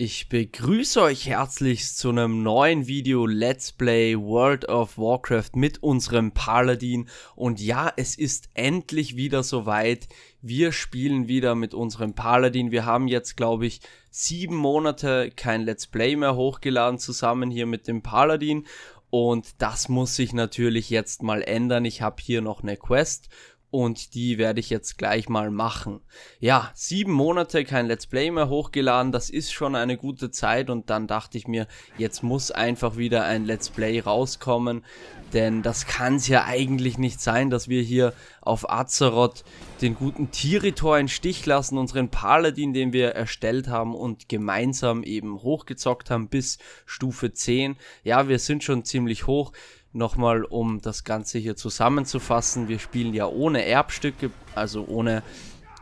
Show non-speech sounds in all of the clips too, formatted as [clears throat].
Ich begrüße euch herzlichst zu einem neuen Video Let's Play World of Warcraft mit unserem Paladin und ja, es ist endlich wieder soweit. Wir spielen wieder mit unserem Paladin. Wir haben jetzt, glaube ich, sieben Monate kein Let's Play mehr hochgeladen zusammen hier mit dem Paladin und das muss sich natürlich jetzt mal ändern. Ich habe hier noch eine Quest und die werde ich jetzt gleich mal machen. Ja, sieben Monate kein Let's Play mehr hochgeladen, das ist schon eine gute Zeit und dann dachte ich mir, jetzt muss einfach wieder ein Let's Play rauskommen, denn das kann es ja eigentlich nicht sein, dass wir hier auf Azeroth den guten Tiritor in Stich lassen, unseren Paladin, den wir erstellt haben und gemeinsam eben hochgezockt haben bis Stufe 10. Ja, wir sind schon ziemlich hoch. Nochmal, um das Ganze hier zusammenzufassen, wir spielen ja ohne Erbstücke, also ohne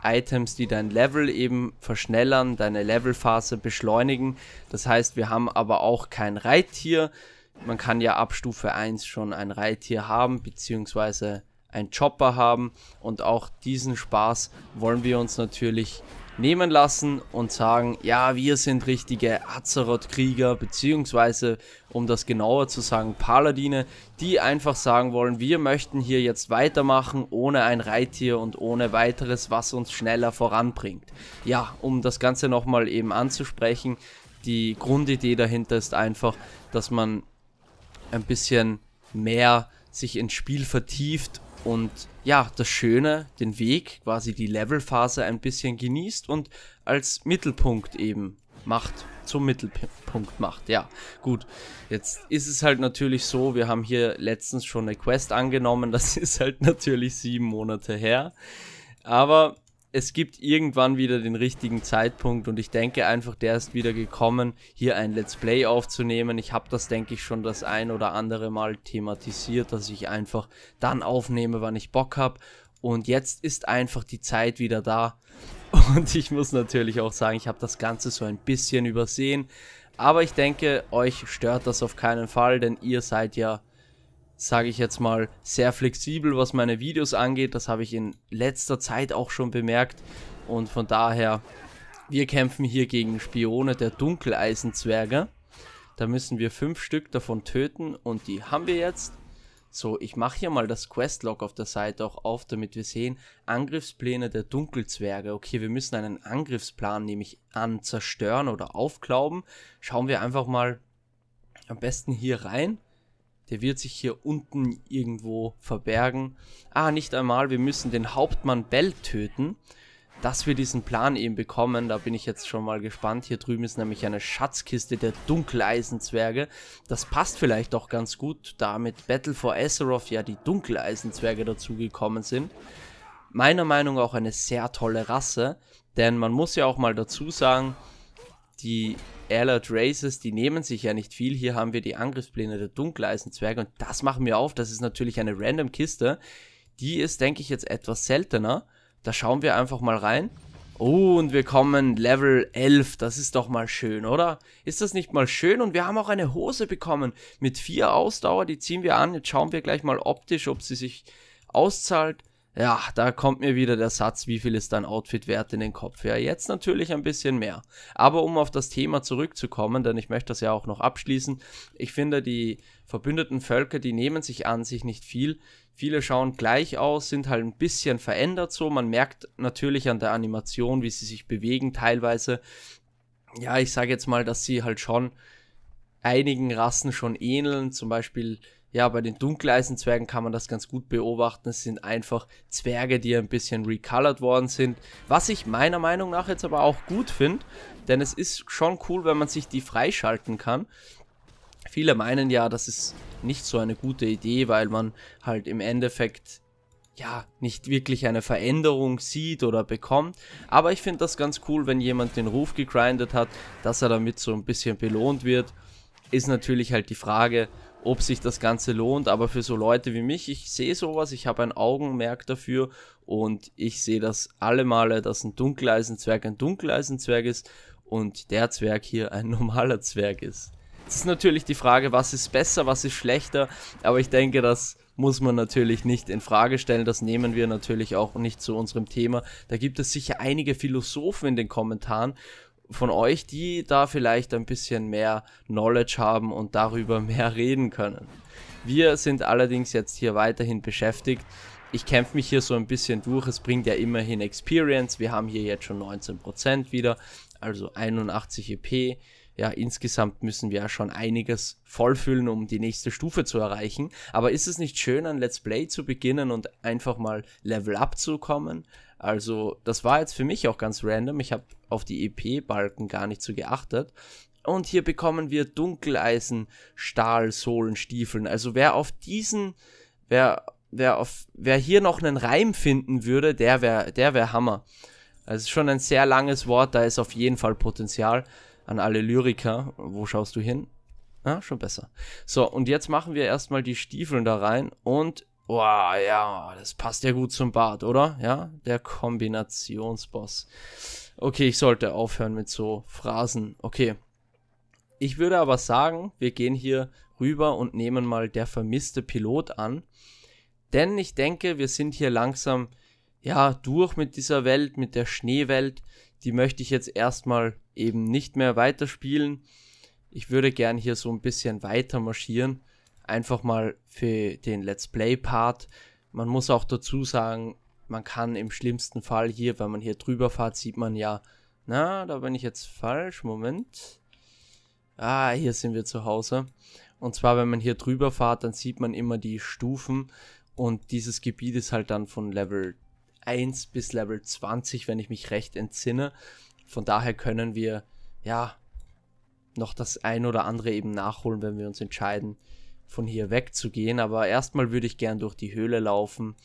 Items, die dein Level eben verschnellern, deine Levelphase beschleunigen. Das heißt, wir haben aber auch kein Reittier. Man kann ja ab Stufe 1 schon ein Reittier haben, beziehungsweise ein Chopper haben. Und auch diesen Spaß wollen wir uns natürlich nehmen lassen und sagen, ja, wir sind richtige Azeroth-Krieger, beziehungsweise, um das genauer zu sagen, Paladine, die einfach sagen wollen, wir möchten hier jetzt weitermachen, ohne ein Reittier und ohne weiteres, was uns schneller voranbringt. Ja, um das Ganze nochmal eben anzusprechen, die Grundidee dahinter ist einfach, dass man ein bisschen mehr sich ins Spiel vertieft und ja, das Schöne, den Weg, quasi die Levelphase ein bisschen genießt und als Mittelpunkt eben macht, zum Mittelpunkt macht. Ja, gut. Jetzt ist es halt natürlich so, wir haben hier letztens schon eine Quest angenommen, [laughs] das ist halt natürlich sieben Monate her. Aber es gibt irgendwann wieder den richtigen Zeitpunkt und ich denke einfach, der ist wieder gekommen, hier ein Let's Play aufzunehmen. Ich habe das, denke ich, schon das ein oder andere Mal thematisiert, dass ich einfach dann aufnehme, wann ich Bock habe. Und jetzt ist einfach die Zeit wieder da. [laughs] Und ich muss natürlich auch sagen, ich habe das Ganze so ein bisschen übersehen. Aber ich denke, euch stört das auf keinen Fall, denn ihr seid ja sage ich jetzt mal, sehr flexibel, was meine Videos angeht. Das habe ich in letzter Zeit auch schon bemerkt. Und von daher, wir kämpfen hier gegen Spione der Dunkeleisenzwerge. Da müssen wir fünf Stück davon töten und die haben wir jetzt. So, ich mache hier mal das Questlog auf der Seite auch auf, damit wir sehen, Angriffspläne der Dunkelzwerge. Okay, wir müssen einen Angriffsplan nämlich an zerstören oder aufklauben. Schauen wir einfach mal am besten hier rein. Der wird sich hier unten irgendwo verbergen. Ah, nicht einmal, wir müssen den Hauptmann Bell töten. Dass wir diesen Plan eben bekommen, da bin ich jetzt schon mal gespannt. Hier drüben ist nämlich eine Schatzkiste der Dunkeleisenzwerge. Das passt vielleicht auch ganz gut, da mit Battle for Azeroth ja die Dunkeleisenzwerge dazugekommen sind. Meiner Meinung nach auch eine sehr tolle Rasse, denn man muss ja auch mal dazu sagen, die Alert Races, die nehmen sich ja nicht viel. Hier haben wir die Angriffspläne der Dunkeleisenzwerge und das machen wir auf. Das ist natürlich eine random Kiste. Die ist, denke ich, jetzt etwas seltener. Da schauen wir einfach mal rein. Oh, und wir kommen Level 11. Das ist doch mal schön, oder? Ist das nicht mal schön? Und wir haben auch eine Hose bekommen mit vier Ausdauer. Die ziehen wir an. Jetzt schauen wir gleich mal optisch, ob sie sich auszahlt ja, da kommt mir wieder der Satz, wie viel ist dein Outfit wert in den Kopf? Ja, jetzt natürlich ein bisschen mehr. Aber um auf das Thema zurückzukommen, denn ich möchte das ja auch noch abschließen, ich finde, die verbündeten Völker, die nehmen sich an sich nicht viel. Viele schauen gleich aus, sind halt ein bisschen verändert so. Man merkt natürlich an der Animation, wie sie sich bewegen teilweise. Ja, ich sage jetzt mal, dass sie halt schon einigen Rassen schon ähneln, zum Beispiel ja, bei den Dunkeleisenzwergen kann man das ganz gut beobachten. Es sind einfach Zwerge, die ein bisschen recolored worden sind. Was ich meiner Meinung nach jetzt aber auch gut finde, denn es ist schon cool, wenn man sich die freischalten kann. Viele meinen ja, das ist nicht so eine gute Idee, weil man halt im Endeffekt ja, nicht wirklich eine Veränderung sieht oder bekommt. Aber ich finde das ganz cool, wenn jemand den Ruf gegrindet hat, dass er damit so ein bisschen belohnt wird. Ist natürlich halt die Frage, ob sich das Ganze lohnt. Aber für so Leute wie mich, ich sehe sowas, ich habe ein Augenmerk dafür und ich sehe das alle Male, dass ein Dunkeleisenzwerg ein Dunkeleisenzwerg ist und der Zwerg hier ein [laughs] normaler Zwerg ist. Es ist natürlich die Frage, was ist besser, was ist schlechter, aber ich denke, das muss man natürlich nicht in Frage stellen. Das nehmen wir natürlich auch nicht zu unserem Thema. Da gibt es sicher einige Philosophen in den Kommentaren von euch, die da vielleicht ein bisschen mehr Knowledge haben und darüber [laughs] mehr reden können. Wir sind allerdings jetzt hier weiterhin beschäftigt. Ich kämpfe mich hier so ein bisschen durch. Es bringt ja immerhin Experience. Wir haben hier jetzt schon 19% wieder, also 81 EP ja, insgesamt müssen wir ja schon einiges vollfüllen, um die nächste Stufe zu erreichen. Aber ist es nicht schön, ein Let's Play zu beginnen und einfach mal Level Up zu kommen? Also, das war jetzt für mich auch ganz random. Ich habe auf die EP-Balken gar nicht so geachtet. Und hier bekommen wir Dunkeleisen, Stahl, Sohlen, Stiefeln. Also, wer auf diesen, wer, wer auf, wer hier noch einen Reim finden würde, der wäre, der wäre Hammer. Also schon ein sehr langes Wort, da ist auf jeden Fall Potenzial an alle Lyriker. Wo schaust du hin? Ah, schon besser. So, und jetzt machen wir erstmal die Stiefeln da rein und, boah, ja, das passt ja gut zum Bart, oder? Ja, der Kombinationsboss. Okay, ich sollte aufhören mit so Phrasen. Okay. Ich würde aber sagen, wir gehen hier rüber und nehmen mal der vermisste Pilot an. Denn ich denke, wir sind hier langsam, ja, durch mit dieser Welt, mit der Schneewelt. Die möchte ich jetzt erstmal eben nicht mehr weiterspielen. Ich würde gern hier so ein bisschen weiter marschieren. Einfach mal für den Let's Play-Part. Man muss auch dazu sagen, man kann im schlimmsten Fall hier, wenn man hier drüber fährt, sieht man ja, na, da bin ich jetzt falsch, Moment. Ah, hier sind wir zu Hause. Und zwar, wenn man hier drüber fährt, dann sieht man immer die Stufen und dieses Gebiet ist halt dann von Level 1 bis Level 20, wenn ich mich recht entsinne. Von daher können wir ja noch das ein oder andere eben nachholen, wenn wir uns entscheiden, von hier wegzugehen. Aber erstmal würde ich gern durch die Höhle laufen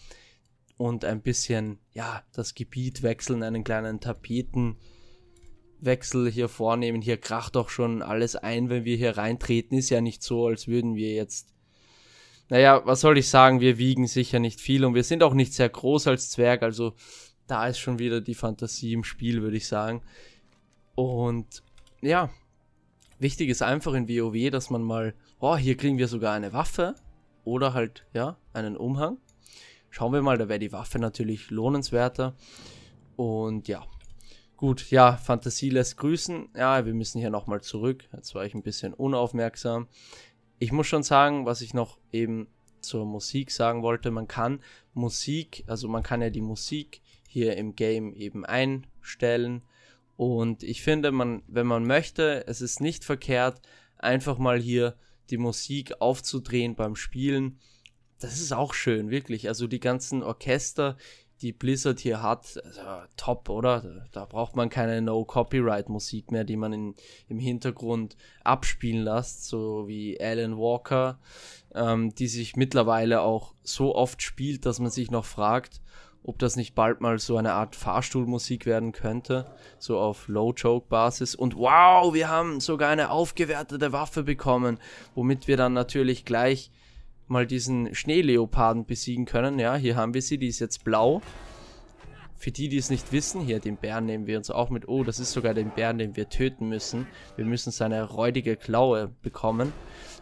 und ein bisschen, ja, das Gebiet wechseln, einen kleinen Tapetenwechsel hier vornehmen. Hier kracht auch schon alles ein, wenn wir hier reintreten. Ist ja nicht so, als würden wir jetzt. Naja, was soll ich sagen? Wir wiegen sicher nicht viel und wir sind auch nicht sehr groß als Zwerg, also da ist schon wieder die Fantasie im Spiel, würde ich sagen. Und ja, wichtig ist einfach in WoW, dass man mal, oh, hier kriegen wir sogar eine Waffe oder halt, ja, einen Umhang. Schauen wir mal, da wäre die Waffe natürlich lohnenswerter. Und ja, gut, ja, Fantasie lässt grüßen. Ja, wir müssen hier nochmal zurück. Jetzt war ich ein bisschen unaufmerksam. Ich muss schon sagen, was ich noch eben zur Musik sagen wollte, man kann Musik, also man kann ja die Musik hier im Game eben einstellen. Und ich finde, man, wenn man möchte, es ist nicht verkehrt, einfach mal hier die Musik aufzudrehen beim Spielen. Das ist auch schön, wirklich. Also die ganzen Orchester, die Blizzard hier hat, also top, oder? Da braucht man keine No-Copyright-Musik mehr, die man in, im Hintergrund abspielen lässt, so wie Alan Walker, ähm, die sich mittlerweile auch so oft spielt, dass man sich noch fragt, ob das nicht bald mal so eine Art Fahrstuhlmusik werden könnte, so auf Low-Joke-Basis. Und wow, wir haben sogar eine aufgewertete Waffe bekommen, womit wir dann natürlich gleich mal diesen Schneeleoparden besiegen können. Ja, hier haben wir sie, die ist jetzt blau. Für die, die es nicht wissen, hier den Bären nehmen wir uns auch mit. Oh, das ist sogar den Bären, den wir töten müssen. Wir müssen seine räudige Klaue bekommen.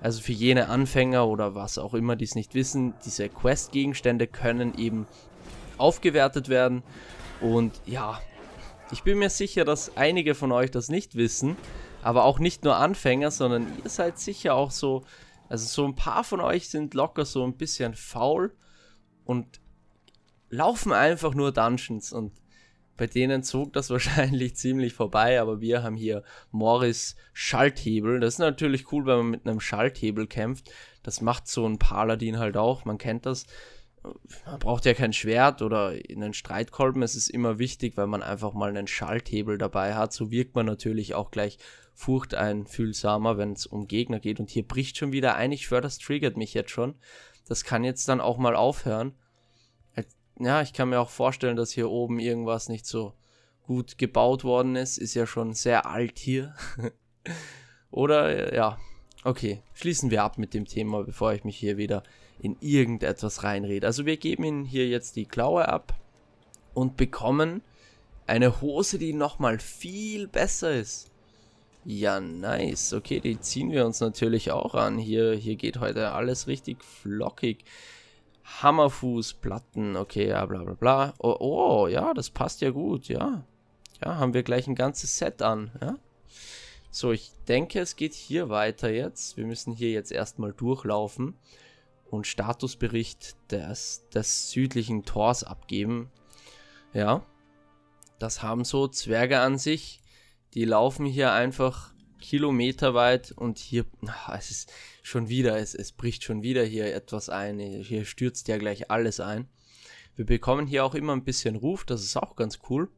Also für jene Anfänger oder was auch immer, die es nicht wissen, diese Quest-Gegenstände können eben aufgewertet werden. Und ja, ich bin mir sicher, dass einige von euch das nicht wissen, aber auch nicht nur Anfänger, sondern ihr seid sicher auch so, also so ein paar von euch sind locker so ein bisschen faul und laufen einfach nur Dungeons und bei denen zog das [laughs] wahrscheinlich ziemlich vorbei, aber wir haben hier Morris Schalthebel. Das ist natürlich cool, wenn man mit einem Schalthebel kämpft. Das macht so ein Paladin halt auch, man kennt das man braucht ja kein Schwert oder einen Streitkolben. Es ist immer wichtig, weil man einfach mal einen Schalthebel dabei hat. So wirkt man natürlich auch gleich furchteinfühlsamer, wenn es um Gegner geht. Und hier bricht schon wieder ein. Ich schwör, das triggert mich jetzt schon. Das kann jetzt dann auch mal aufhören. Ja, ich kann mir auch vorstellen, dass hier oben irgendwas nicht so gut gebaut worden ist. Ist ja schon sehr alt hier. [laughs] oder äh, ja, Okay, schließen wir ab mit dem Thema, bevor ich mich hier wieder in irgendetwas reinrede. Also wir geben ihnen hier jetzt die Klaue ab und bekommen eine Hose, die nochmal viel besser ist. Ja, nice. Okay, die ziehen wir uns natürlich auch an. Hier, hier geht heute alles richtig flockig. Hammerfußplatten, okay, ja, bla bla bla. Oh, oh, ja, das passt ja gut, ja. Ja, haben wir gleich ein ganzes Set an, ja. So, ich denke, es geht hier weiter jetzt. Wir müssen hier jetzt erstmal durchlaufen und Statusbericht des, des südlichen Tors abgeben. Ja, das haben so Zwerge an sich. Die laufen hier einfach kilometerweit und hier, na, es ist schon wieder, es, es bricht schon wieder hier etwas ein. Hier stürzt ja gleich alles ein. Wir bekommen hier auch immer ein bisschen Ruf, das ist auch ganz cool.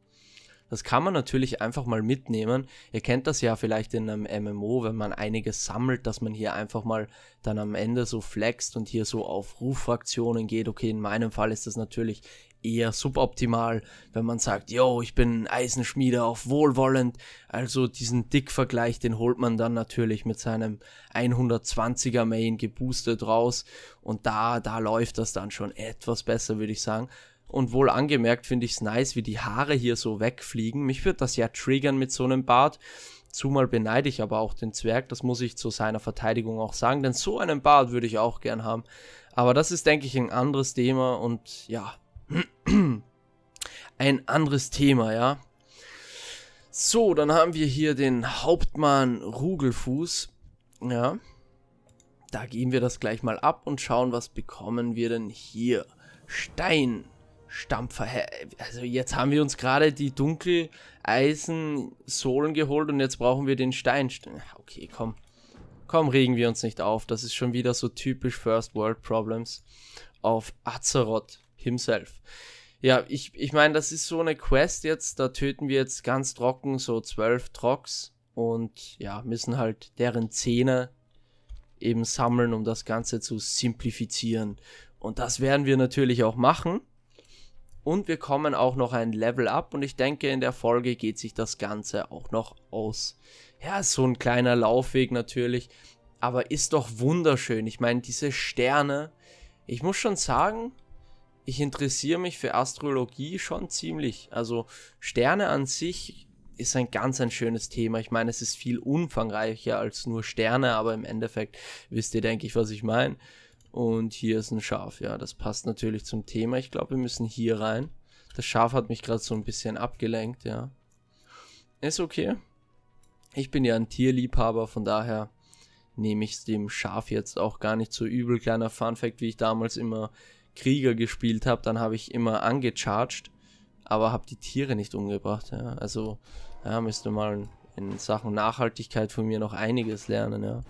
Das kann man natürlich einfach mal mitnehmen. Ihr kennt das ja vielleicht in einem MMO, wenn man einiges sammelt, dass man hier einfach mal dann am Ende so flext und hier so auf Ruffraktionen geht. Okay, in meinem Fall ist das natürlich eher suboptimal, wenn man sagt, yo, ich bin Eisenschmiede auf wohlwollend. Also diesen Dick-Vergleich, den holt man dann natürlich mit seinem 120er Main geboostet raus und da, da läuft das dann schon etwas besser, würde ich sagen. Und wohl angemerkt finde ich es nice, wie die Haare hier so wegfliegen. Mich würde das ja triggern mit so einem Bart. Zumal beneide ich aber auch den Zwerg, das muss ich zu seiner Verteidigung auch sagen, denn so einen Bart würde ich auch gern haben. Aber das ist, denke ich, ein anderes Thema und ja, [clears throat] ein anderes Thema, ja. So, dann haben wir hier den Hauptmann Rugelfuß, ja. Da gehen wir das gleich mal ab und schauen, was bekommen wir denn hier. Stein, Stampfer. Also jetzt haben wir uns gerade die dunkel eisen sohlen geholt und jetzt brauchen wir den Stein. Okay, komm. Komm, regen wir uns nicht auf. Das ist schon wieder so typisch First World Problems auf Azeroth himself. Ja, ich, ich meine, das ist so eine Quest jetzt. Da töten wir jetzt ganz trocken so zwölf Trocks und ja, müssen halt deren Zähne eben sammeln, um das Ganze zu simplifizieren. Und das werden wir natürlich auch machen. Und wir kommen auch noch ein Level up und ich denke, in der Folge geht sich das Ganze auch noch aus. Ja, ist so ein kleiner Laufweg natürlich, aber ist doch wunderschön. Ich meine, diese Sterne, ich muss schon sagen, ich interessiere mich für Astrologie schon ziemlich. Also Sterne an sich ist ein ganz ein schönes Thema. Ich meine, es ist viel umfangreicher als nur Sterne, aber im Endeffekt wisst ihr, denke ich, was ich meine. Und hier ist ein Schaf. Ja, das passt natürlich zum Thema. Ich glaube, wir müssen hier rein. Das Schaf hat mich gerade so ein bisschen abgelenkt, ja. Ist okay. Ich bin ja ein Tierliebhaber, von daher nehme ich es dem Schaf jetzt auch gar nicht so übel. Kleiner Funfact, wie ich damals immer Krieger gespielt habe, dann habe ich immer angecharged, aber habe die Tiere nicht umgebracht. Ja. Also, ja, müsste mal in Sachen Nachhaltigkeit von mir noch einiges lernen, ja.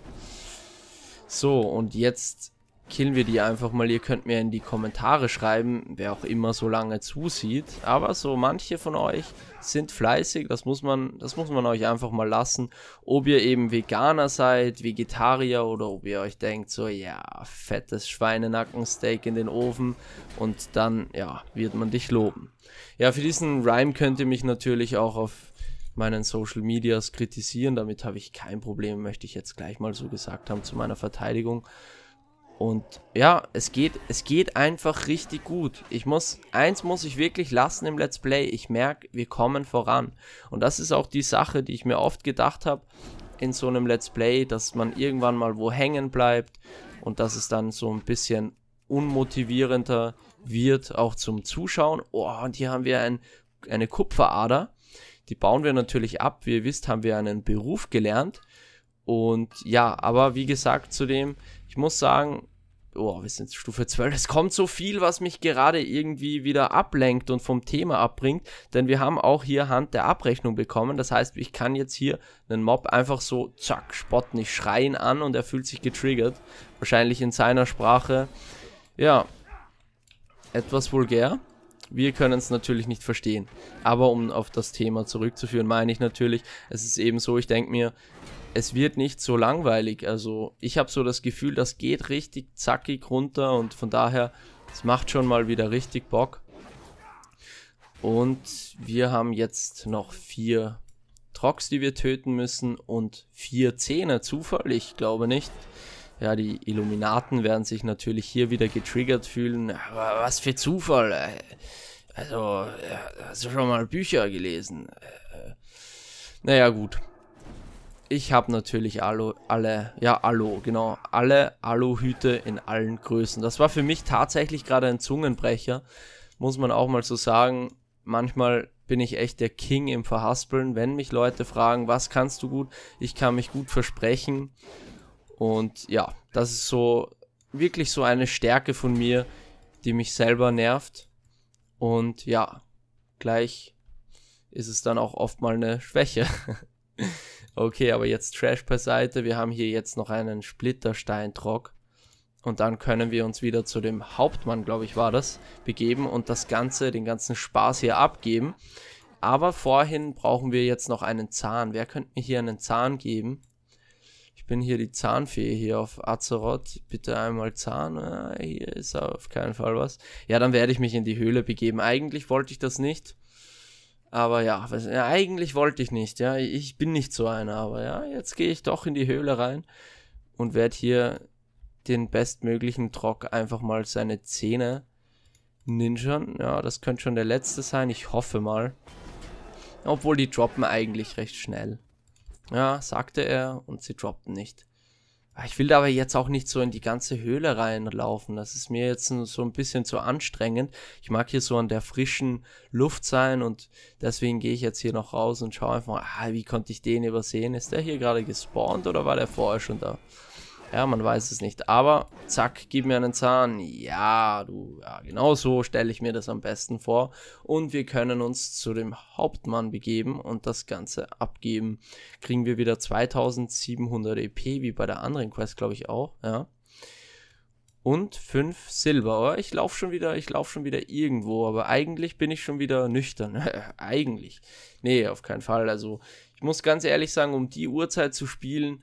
So, und jetzt killen wir die einfach mal. Ihr könnt mir in die Kommentare schreiben, wer auch immer so lange zusieht. Aber so manche von euch sind fleißig, das muss man, das muss man euch einfach mal lassen. Ob ihr eben Veganer seid, Vegetarier oder ob ihr euch denkt, so ja, fettes Schweinenackensteak in den Ofen und dann, ja, wird man dich loben. Ja, für diesen Rhyme könnt ihr mich natürlich auch auf meinen Social Medias kritisieren. Damit habe ich kein Problem, möchte ich jetzt gleich mal so gesagt haben zu meiner Verteidigung. Und ja, es geht, es geht einfach richtig gut. Ich muss, eins muss ich wirklich lassen im Let's Play. Ich merke, wir kommen voran. Und das ist auch die Sache, die ich mir oft gedacht habe in so einem Let's Play, dass man irgendwann mal wo hängen bleibt und dass es dann so ein bisschen unmotivierender wird, auch zum Zuschauen. Oh, und hier haben wir ein, eine Kupferader. Die bauen wir natürlich ab. Wie ihr wisst, haben wir einen Beruf gelernt. Und ja, aber wie gesagt, zudem, ich muss sagen, oh, wir sind Stufe 12. Es kommt so viel, was mich gerade irgendwie wieder ablenkt und vom Thema abbringt, denn wir haben auch hier Hand der Abrechnung bekommen. Das heißt, ich kann jetzt hier einen Mob einfach so, zack, spotten. Ich schreie ihn an und er fühlt sich getriggert. Wahrscheinlich in seiner Sprache, ja, etwas vulgär. Wir können es natürlich nicht verstehen. Aber um auf das Thema zurückzuführen, meine ich natürlich, es ist eben so, ich denke mir, es wird nicht so langweilig. Also ich habe so das Gefühl, das geht richtig zackig runter und von daher, es macht schon mal wieder richtig Bock. Und wir haben jetzt noch vier Trox, die wir töten müssen und vier Zähne, Zufall, ich glaube nicht. Ja, die Illuminaten werden sich natürlich hier wieder getriggert fühlen. Aber was für Zufall. Äh, also, äh, hast du schon mal Bücher gelesen? Äh, naja, gut ich habe natürlich Alu, alle, ja Alu, genau, alle Aluhüte in allen Größen. Das war für mich tatsächlich gerade ein Zungenbrecher, muss man auch mal so sagen. Manchmal bin ich echt der King im Verhaspeln, wenn mich Leute fragen, was kannst du gut? Ich kann mich gut versprechen. Und ja, das ist so wirklich so eine Stärke von mir, die mich selber nervt. Und ja, gleich ist es dann auch oft mal eine Schwäche. [laughs] Okay, aber jetzt Trash beiseite. Wir haben hier jetzt noch einen Splittersteintrock. Und dann können wir uns wieder zu dem Hauptmann, glaube ich, war das, begeben und das Ganze, den ganzen Spaß hier abgeben. Aber vorhin brauchen wir jetzt noch einen Zahn. Wer könnte mir hier einen Zahn geben? Ich bin hier die Zahnfee hier auf Azeroth. Bitte einmal Zahn. Ah, hier ist auf keinen Fall was. Ja, dann werde ich mich in die Höhle begeben. Eigentlich wollte ich das nicht. Aber ja, was, ja, eigentlich wollte ich nicht, ja. Ich bin nicht so einer, aber ja, jetzt gehe ich doch in die Höhle rein und werde hier den bestmöglichen Trock einfach mal seine Zähne ninjern. Ja, das könnte schon der letzte sein, ich hoffe mal. Obwohl die droppen eigentlich recht schnell. Ja, sagte er und sie droppten nicht. Ah, ich will aber jetzt auch nicht so in die ganze Höhle reinlaufen. Das ist mir jetzt so ein bisschen zu anstrengend. Ich mag hier so an der frischen Luft sein und deswegen gehe ich jetzt hier noch raus und schaue einfach, ah, wie konnte ich den übersehen? Ist der hier gerade gespawnt oder war der vorher schon da? Ja, man weiß es nicht. Aber zack, gib mir einen Zahn. Ja, du, ja, genau so stelle ich mir das am besten vor. Und wir können uns zu dem Hauptmann begeben und das Ganze abgeben. Kriegen wir wieder 2700 EP, wie bei der anderen Quest, glaube ich, auch. Ja. Und 5 Silber. Aber ich laufe schon wieder, ich laufe schon wieder irgendwo. Aber eigentlich bin ich schon wieder nüchtern. [laughs] eigentlich. Nee, auf keinen Fall. Also, ich muss ganz ehrlich sagen, um die Uhrzeit zu spielen,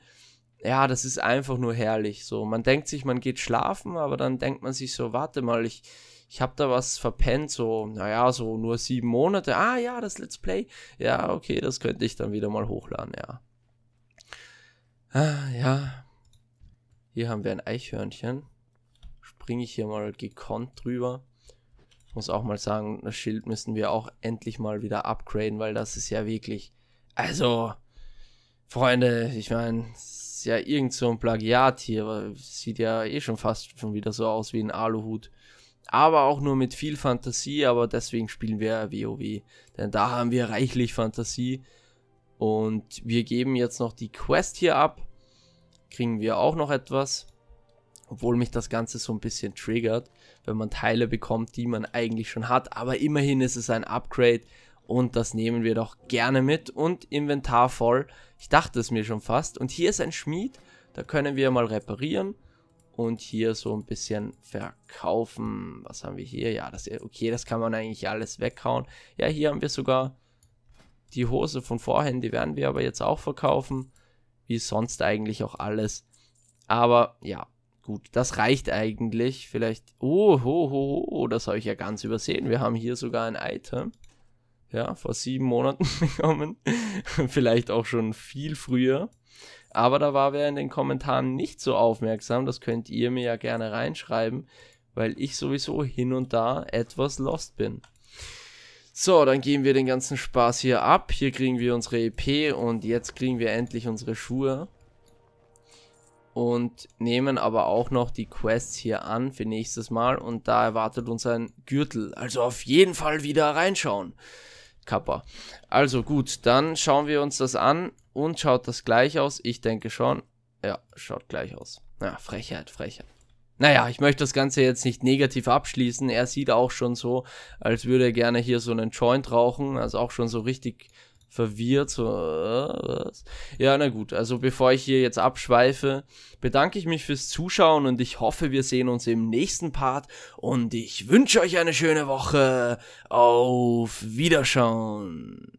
ja, das ist einfach nur herrlich. So, man denkt sich, man geht schlafen, aber dann denkt man sich so, warte mal, ich, ich habe da was verpennt, so, naja, so nur sieben Monate. Ah ja, das Let's Play. Ja, okay, das könnte ich dann wieder mal hochladen, ja. Ah, ja. Hier haben wir ein Eichhörnchen. Springe ich hier mal gekonnt drüber. muss auch mal sagen, das Schild müssen wir auch endlich mal wieder upgraden, weil das ist ja wirklich. Also, Freunde, ich meine, ist ja irgend so ein Plagiat hier. Sieht ja eh schon fast schon wieder so aus wie ein Aluhut. Aber auch nur mit viel Fantasie, aber deswegen spielen wir WoW. Denn da haben wir reichlich Fantasie. Und wir geben jetzt noch die Quest hier ab. Kriegen wir auch noch etwas. Obwohl mich das Ganze so ein bisschen triggert, wenn man Teile bekommt, die man eigentlich schon hat. Aber immerhin ist es ein Upgrade und das nehmen wir doch gerne mit und Inventar voll. Ich dachte es mir schon fast. Und hier ist ein Schmied, da können wir mal reparieren und hier so ein bisschen verkaufen. Was haben wir hier? Ja, das okay, das kann man eigentlich alles weghauen. Ja, hier haben wir sogar die Hose von vorhin, die werden wir aber jetzt auch verkaufen, wie sonst eigentlich auch alles. Aber ja, gut, das reicht eigentlich. Vielleicht, oh, ho, ho, ho, das habe ich ja ganz übersehen. Wir haben hier sogar ein Item ja, vor sieben Monaten bekommen, [laughs] vielleicht auch schon viel früher. Aber da war wer in den Kommentaren nicht so aufmerksam, das könnt ihr mir ja gerne reinschreiben, weil ich sowieso hin und da etwas lost bin. So, dann geben wir den ganzen Spaß hier ab. Hier kriegen wir unsere EP und jetzt kriegen wir endlich unsere Schuhe. Und nehmen aber auch noch die Quests hier an für nächstes Mal und da erwartet uns ein Gürtel. Also auf jeden Fall wieder reinschauen. Kappa. Also gut, dann schauen wir uns das an und schaut das gleich aus. Ich denke schon. Ja, schaut gleich aus. Na, Frechheit, Frechheit. Naja, ich möchte das Ganze jetzt nicht negativ abschließen. Er sieht auch schon so, als würde er gerne hier so einen Joint rauchen. Also auch schon so richtig verwirrt, so, äh, was? Ja, na gut, also bevor ich hier jetzt abschweife, bedanke ich mich fürs Zuschauen und ich hoffe, wir sehen uns im nächsten Part und ich wünsche euch eine schöne Woche. Auf Wiederschauen.